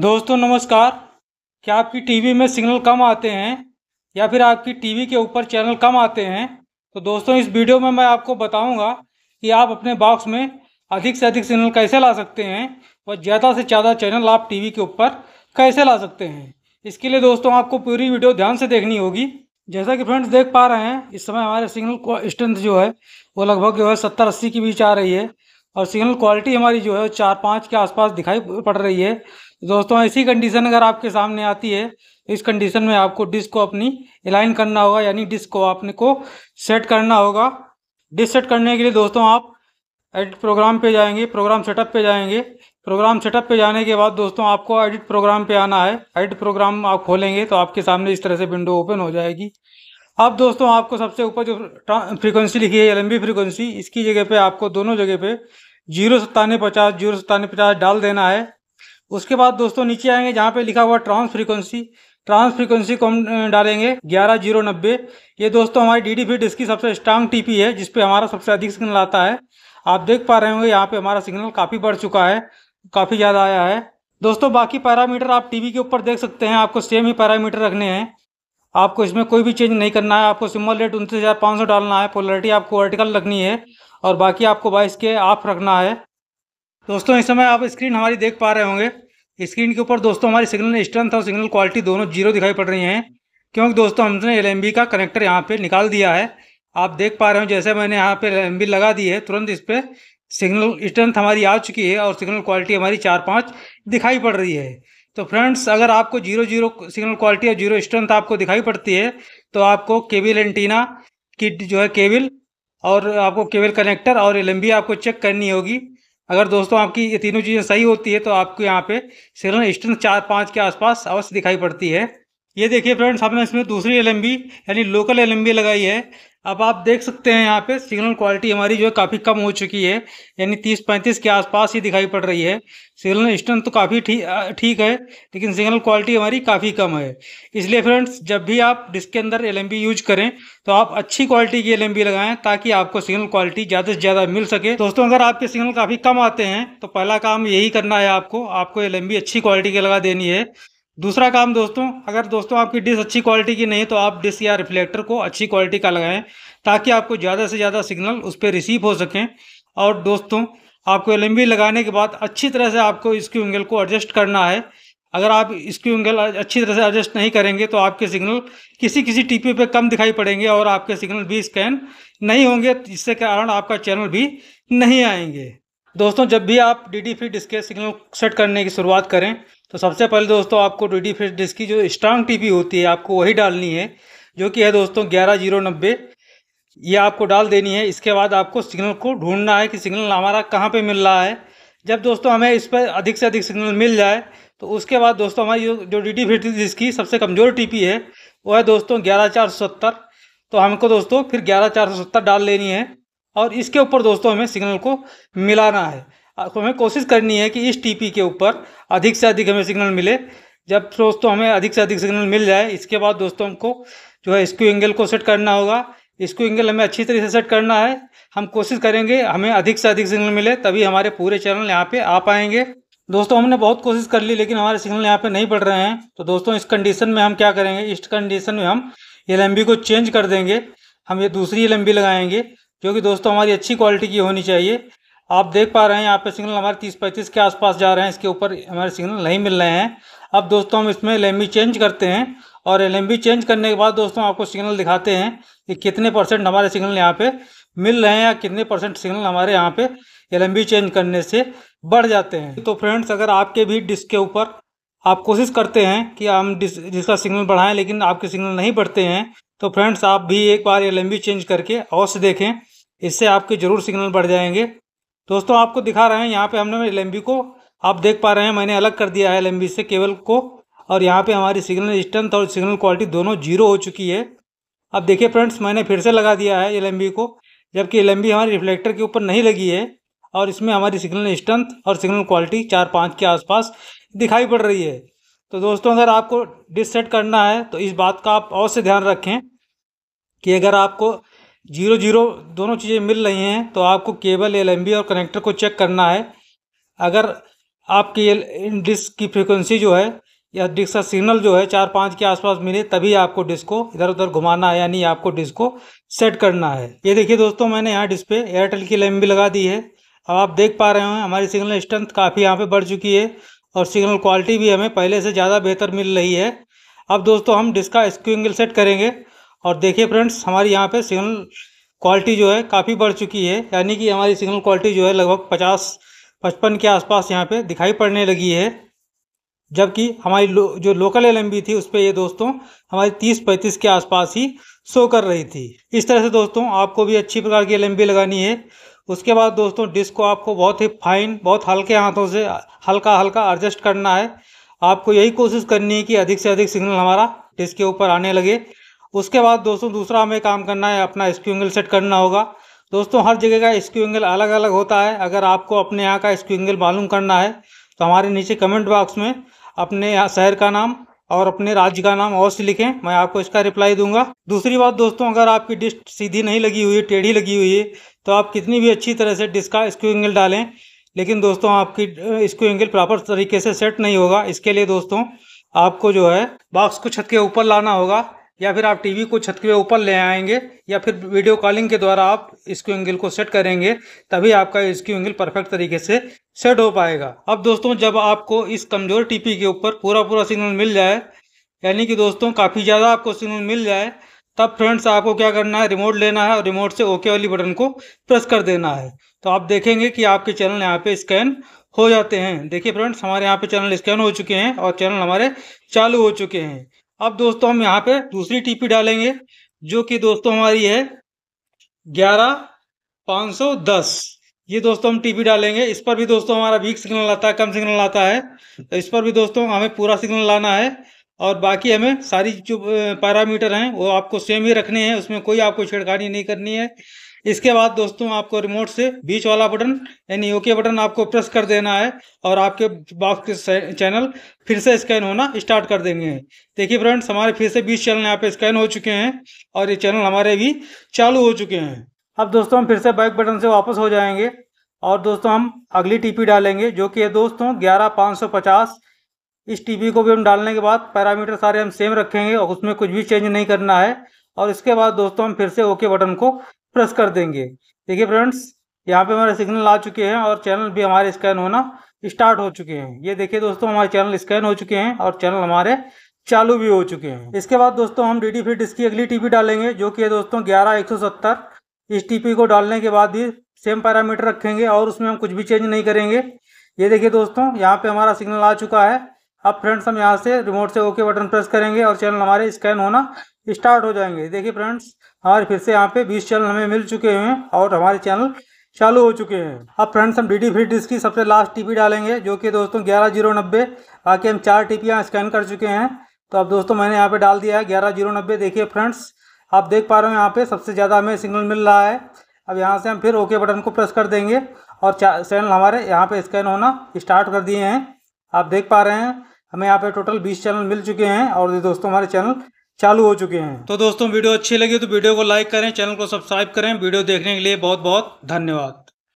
दोस्तों नमस्कार क्या आपकी टीवी में सिग्नल कम आते हैं या फिर आपकी टीवी के ऊपर चैनल कम आते हैं तो दोस्तों इस वीडियो में मैं आपको बताऊंगा कि आप अपने बॉक्स में अधिक से अधिक सिग्नल कैसे ला सकते हैं और ज़्यादा से ज़्यादा चैनल आप टीवी के ऊपर कैसे ला सकते हैं इसके लिए दोस्तों आपको पूरी वीडियो ध्यान से देखनी होगी जैसा कि फ्रेंड्स देख पा रहे हैं इस समय हमारे सिग्नल स्ट्रेंथ जो है वो लगभग जो है सत्तर अस्सी के बीच आ रही है और सिग्नल क्वालिटी हमारी जो है चार पाँच के आसपास दिखाई पड़ रही है दोस्तों ऐसी कंडीशन अगर आपके सामने आती है तो इस कंडीशन में आपको डिस्क को अपनी अलाइन करना होगा यानी डिस्क को आपने को सेट करना होगा डिस्क सेट करने के लिए दोस्तों आप एडिट प्रोग्राम पे जाएंगे प्रोग्राम सेटअप पे जाएंगे प्रोग्राम सेटअप पे जाने के बाद दोस्तों आपको एडिट प्रोग्राम पे आना है एडिट प्रोग्राम आप खोलेंगे तो आपके सामने इस तरह से विंडो ओपन हो जाएगी अब दोस्तों आपको सबसे ऊपर जो फ्रीक्वेंसी लिखी है एल फ्रीक्वेंसी इसकी जगह पे आपको दोनों जगह पे जीरो सत्तानवे पचास जीरो सत्तानवे पचास डाल देना है उसके बाद दोस्तों नीचे आएंगे जहाँ पे लिखा हुआ ट्रांस फ्रीक्वेंसी ट्रांस फ्रीक्वेंसी को हम डालेंगे ग्यारह जीरो नब्बे ये दोस्तों हमारी डी डी फिट इसकी सबसे स्ट्रांग टीपी है जिसपे हमारा सबसे अधिक सिग्नल आता है आप देख पा रहे होंगे यहाँ पे हमारा सिग्नल काफ़ी बढ़ चुका है काफ़ी ज़्यादा आया है दोस्तों बाकी पैरामीटर आप टीवी के ऊपर देख सकते हैं आपको सेम ही पैरामीटर रखने हैं आपको इसमें कोई भी चेंज नहीं करना है आपको सिम्बल रेट उनतीस हज़ार पाँच सौ डालना है पोलरिटी आपको वर्टिकल रखनी है और बाकी आपको बाइस के आप रखना है दोस्तों इस समय आप स्क्रीन हमारी देख पा रहे होंगे स्क्रीन के ऊपर दोस्तों हमारी सिग्नल स्ट्रेंथ और सिग्नल क्वालिटी दोनों जीरो दिखाई पड़ रही हैं क्योंकि दोस्तों हमने एल का कनेक्टर यहाँ पर निकाल दिया है आप देख पा रहे हो जैसे मैंने यहाँ पर एल लगा दी है तुरंत इस पर सिग्नल स्ट्रेंथ हमारी आ चुकी है और सिग्नल क्वालिटी हमारी चार पाँच दिखाई पड़ रही है तो फ्रेंड्स अगर आपको जीरो जीरो सिग्नल क्वालिटी और जीरो स्ट्रेंथ आपको दिखाई पड़ती है तो आपको केबिल एंटीना की जो है केबल और आपको केबल कनेक्टर और एल आपको चेक करनी होगी अगर दोस्तों आपकी ये तीनों चीज़ें सही होती है तो आपको यहाँ पे सिग्नल स्ट्रेंथ चार पाँच के आसपास अवश्य दिखाई पड़ती है ये देखिए फ्रेंड्स आपने इसमें दूसरी एल यानी लोकल एल लगाई है अब आप देख सकते हैं यहाँ पे सिग्नल क्वालिटी हमारी जो है काफ़ी कम हो चुकी है यानी 30-35 के आसपास ही दिखाई पड़ रही है सिग्नल स्ट्रेंथ तो काफ़ी ठीक ठीक है लेकिन सिग्नल क्वालिटी हमारी काफ़ी कम है इसलिए फ्रेंड्स जब भी आप डिस्क के अंदर एल यूज करें तो आप अच्छी क्वालिटी की एल लगाएं ताकि आपको सिग्नल क्वालिटी ज़्यादा से ज़्यादा मिल सके दोस्तों अगर आपके सिग्नल काफ़ी कम आते हैं तो पहला काम यही करना है आपको आपको एल अच्छी क्वालिटी की लगा देनी है दूसरा काम दोस्तों अगर दोस्तों आपकी डिश अच्छी क्वालिटी की नहीं तो आप डिस या रिफ्लेक्टर को अच्छी क्वालिटी का लगाएं ताकि आपको ज़्यादा से ज़्यादा सिग्नल उस पर रिसीव हो सकें और दोस्तों आपको एल लगाने के बाद अच्छी तरह से आपको इसकी एंगल को एडजस्ट करना है अगर आप इसकी एंगल अच्छी तरह से एडजस्ट नहीं करेंगे तो आपके सिग्नल किसी किसी टीपी पर कम दिखाई पड़ेंगे और आपके सिग्नल भी स्कैन नहीं होंगे जिसके कारण आपका चैनल भी नहीं आएंगे दोस्तों जब भी आप डी डी फ्री डिस्क के सिग्नल सेट करने की शुरुआत करें तो सबसे पहले दोस्तों आपको डी डी फ्री डिस्क की जो स्ट्रांग टीपी होती है आपको वही डालनी है जो कि है दोस्तों ग्यारह जीरो नब्बे ये आपको डाल देनी है इसके बाद आपको सिग्नल को ढूंढना है कि सिग्नल हमारा कहाँ पे मिल रहा है जब दोस्तों हमें इस पर अधिक से अधिक सिग्नल मिल जाए तो उसके बाद दोस्तों हमारी जो डी डी फ्री डिस्क सबसे कमज़ोर टी है वो है दोस्तों ग्यारह चार सौ सत्तर तो हमको दोस्तों फिर ग्यारह चार सौ सत्तर डाल लेनी है और इसके ऊपर दोस्तों हमें सिग्नल को मिलाना है हमें कोशिश करनी है कि इस टीपी के ऊपर अधिक से अधिक हमें सिग्नल मिले जब दोस्तों हमें अधिक से अधिक सिग्नल मिल जाए इसके बाद दोस्तों हमको जो है स्क्यू एंगल को सेट करना होगा इसको एंगल हमें अच्छी तरीके से सेट करना है हम कोशिश करेंगे हमें अधिक से अधिक सिग्नल मिले तभी हमारे पूरे चैनल यहाँ पे आ पाएंगे दोस्तों हमने बहुत कोशिश कर ली लेकिन हमारे सिग्नल यहाँ पे नहीं बढ़ रहे हैं तो दोस्तों इस कंडीशन में हम क्या करेंगे इस कंडीशन में हम एल को चेंज कर देंगे हम ये दूसरी एल लगाएंगे जो कि दोस्तों हमारी अच्छी क्वालिटी की होनी चाहिए आप देख पा रहे हैं यहाँ पे सिग्नल हमारे तीस पैंतीस के आसपास जा रहे हैं इसके ऊपर हमारे सिग्नल नहीं मिल रहे हैं अब दोस्तों हम इसमें एल चेंज करते हैं और एल चेंज करने के बाद दोस्तों आपको सिग्नल दिखाते हैं कि कितने परसेंट हमारे सिग्नल यहाँ पे मिल रहे हैं या कितने परसेंट सिग्नल हमारे यहाँ पे एल चेंज करने से बढ़ जाते हैं तो फ्रेंड्स अगर आपके भी डिस्क के ऊपर आप कोशिश करते हैं कि हम डिस जिसका सिग्नल बढ़ाएं लेकिन आपके सिग्नल नहीं बढ़ते हैं तो फ्रेंड्स आप भी एक बार एल चेंज करके अवश्य देखें इससे आपके ज़रूर सिग्नल बढ़ जाएंगे दोस्तों आपको दिखा रहे हैं यहाँ पे हमने एल को आप देख पा रहे हैं मैंने अलग कर दिया है एल से केबल को और यहाँ पे हमारी सिग्नल स्ट्रेंथ और सिग्नल क्वालिटी दोनों जीरो हो चुकी है अब देखिए फ्रेंड्स मैंने फिर से लगा दिया है एल को जबकि एल हमारी रिफ्लेक्टर के ऊपर नहीं लगी है और इसमें हमारी सिग्नल स्ट्रेंथ और सिग्नल क्वालिटी चार पाँच के आसपास दिखाई पड़ रही है तो दोस्तों अगर आपको डिस करना है तो इस बात का आप और से ध्यान रखें कि अगर आपको जीरो जीरो दोनों चीज़ें मिल रही हैं तो आपको केबल एल और कनेक्टर को चेक करना है अगर आपकी एल डिस्क की फ्रिक्वेंसी जो है या डिस्क का सिग्नल जो है चार पाँच के आसपास मिले तभी आपको डिस्क को इधर उधर घुमाना है यानी आपको डिस्क को सेट करना है ये देखिए दोस्तों मैंने यहाँ डिस्प्ले एयरटेल की लैम लगा दी है अब आप देख पा रहे हो हमारी सिग्नल स्ट्रेंथ काफ़ी यहाँ पर बढ़ चुकी है और सिग्नल क्वालिटी भी हमें पहले से ज़्यादा बेहतर मिल रही है अब दोस्तों हम डिस्क का स्क्यू एंगल सेट करेंगे और देखिए फ्रेंड्स हमारी यहाँ पे सिग्नल क्वालिटी जो है काफ़ी बढ़ चुकी है यानी कि हमारी सिग्नल क्वालिटी जो है लगभग पचास पचपन के आसपास यहाँ पे दिखाई पड़ने लगी है जबकि हमारी लो, जो लोकल एल थी उस पर ये दोस्तों हमारी तीस पैंतीस के आसपास ही शो कर रही थी इस तरह से दोस्तों आपको भी अच्छी प्रकार की एल लगानी है उसके बाद दोस्तों डिस्क को आपको बहुत ही फाइन बहुत हल्के हाथों से हल्का हल्का एडजस्ट करना है आपको यही कोशिश करनी है कि अधिक से अधिक सिग्नल हमारा डिस्क के ऊपर आने लगे उसके बाद दोस्तों दूसरा हमें काम करना है अपना स्क्यू एंगल सेट करना होगा दोस्तों हर जगह का स्क्यू एंगल अलग अलग होता है अगर आपको अपने यहाँ का स्क्यू एंगल मालूम करना है तो हमारे नीचे कमेंट बॉक्स में अपने शहर का नाम और अपने राज्य का नाम और से लिखें मैं आपको इसका रिप्लाई दूंगा दूसरी बात दोस्तों अगर आपकी डिश सीधी नहीं लगी हुई है टेढ़ी लगी हुई है तो आप कितनी भी अच्छी तरह से डिश का स्क्यू एंगल डालें लेकिन दोस्तों आपकी स्क्यू एंगल प्रॉपर तरीके से सेट नहीं होगा इसके लिए दोस्तों आपको जो है बॉक्स को छत के ऊपर लाना होगा या फिर आप टीवी को छत के ऊपर ले आएंगे या फिर वीडियो कॉलिंग के द्वारा आप स्क्यू एंगल को सेट करेंगे तभी आपका स्क्यू एंगल परफेक्ट तरीके से सेट हो पाएगा अब दोस्तों जब आपको इस कमज़ोर टीपी के ऊपर पूरा पूरा सिग्नल मिल जाए यानी कि दोस्तों काफ़ी ज़्यादा आपको सिग्नल मिल जाए तब फ्रेंड्स आपको क्या करना है रिमोट लेना है और रिमोट से ओके वाली बटन को प्रेस कर देना है तो आप देखेंगे कि आपके चैनल यहाँ पे स्कैन हो जाते हैं देखिए फ्रेंड्स हमारे यहाँ पे चैनल स्कैन हो चुके हैं और चैनल हमारे चालू हो चुके हैं अब दोस्तों हम यहाँ पे दूसरी टीपी डालेंगे जो कि दोस्तों हमारी है ग्यारह पाँच सौ दस ये दोस्तों हम टीपी डालेंगे इस पर भी दोस्तों हमारा वीक सिग्नल आता है कम सिग्नल आता है तो इस पर भी दोस्तों हमें पूरा सिग्नल लाना है और बाकी हमें सारी जो पैरामीटर हैं वो आपको सेम ही रखने हैं उसमें कोई आपको छेड़खानी नहीं करनी है इसके बाद दोस्तों आपको रिमोट से बीच वाला बटन यानी ओके बटन आपको प्रेस कर देना है और आपके बॉक्स के चैनल फिर से स्कैन होना स्टार्ट कर देंगे देखिए फ्रेंड्स हमारे फिर से बीच चैनल यहाँ पे स्कैन हो चुके हैं और ये चैनल हमारे भी चालू हो चुके हैं अब दोस्तों हम फिर से बैक बटन से वापस हो जाएंगे और दोस्तों हम अगली टी डालेंगे जो कि है दोस्तों ग्यारह पाँच सौ पचास इस टी को भी हम डालने के बाद पैरामीटर सारे हम सेम रखेंगे और उसमें कुछ भी चेंज नहीं करना है और इसके बाद दोस्तों हम फिर से ओके बटन को प्रेस कर देंगे देखिए फ्रेंड्स यहाँ पे हमारे सिग्नल आ चुके हैं और चैनल भी हमारे स्कैन होना स्टार्ट हो चुके हैं ये देखिए दोस्तों हमारे चैनल स्कैन हो चुके हैं और चैनल हमारे चालू भी हो चुके हैं इसके बाद दोस्तों हम डी डी की अगली टीपी डालेंगे जो कि है दोस्तों ग्यारह एक सौ सत्तर इस टीपी को डालने के बाद ही सेम पैरामीटर रखेंगे और उसमें हम कुछ भी चेंज नहीं करेंगे ये देखिए दोस्तों यहाँ पे हमारा सिग्नल आ चुका है अब फ्रेंड्स हम यहाँ से रिमोट से ओके बटन प्रेस करेंगे और चैनल हमारे स्कैन होना स्टार्ट हो जाएंगे देखिए फ्रेंड्स आज फिर से यहाँ पे 20 चैनल हमें मिल चुके हैं और हमारे चैनल चालू हो चुके हैं अब फ्रेंड्स हम डी डी फ्री डिस्क की सबसे लास्ट टीपी डालेंगे जो कि दोस्तों ग्यारह जीरो नब्बे बाकी हम चार टी स्कैन कर चुके हैं तो अब दोस्तों मैंने यहाँ पे डाल दिया है ग्यारह जीरो नब्बे देखिए फ्रेंड्स आप देख पा रहे हो यहाँ पे सबसे ज़्यादा हमें सिग्नल मिल रहा है अब यहाँ से हम फिर ओके बटन को प्रेस कर देंगे और चैनल हमारे यहाँ पे स्कैन होना स्टार्ट कर दिए हैं आप देख पा रहे हैं हमें यहाँ पे टोटल 20 चैनल मिल चुके हैं और दोस्तों हमारे चैनल चालू हो चुके हैं तो दोस्तों वीडियो अच्छी लगी तो वीडियो को लाइक करें चैनल को सब्सक्राइब करें वीडियो देखने के लिए बहुत बहुत धन्यवाद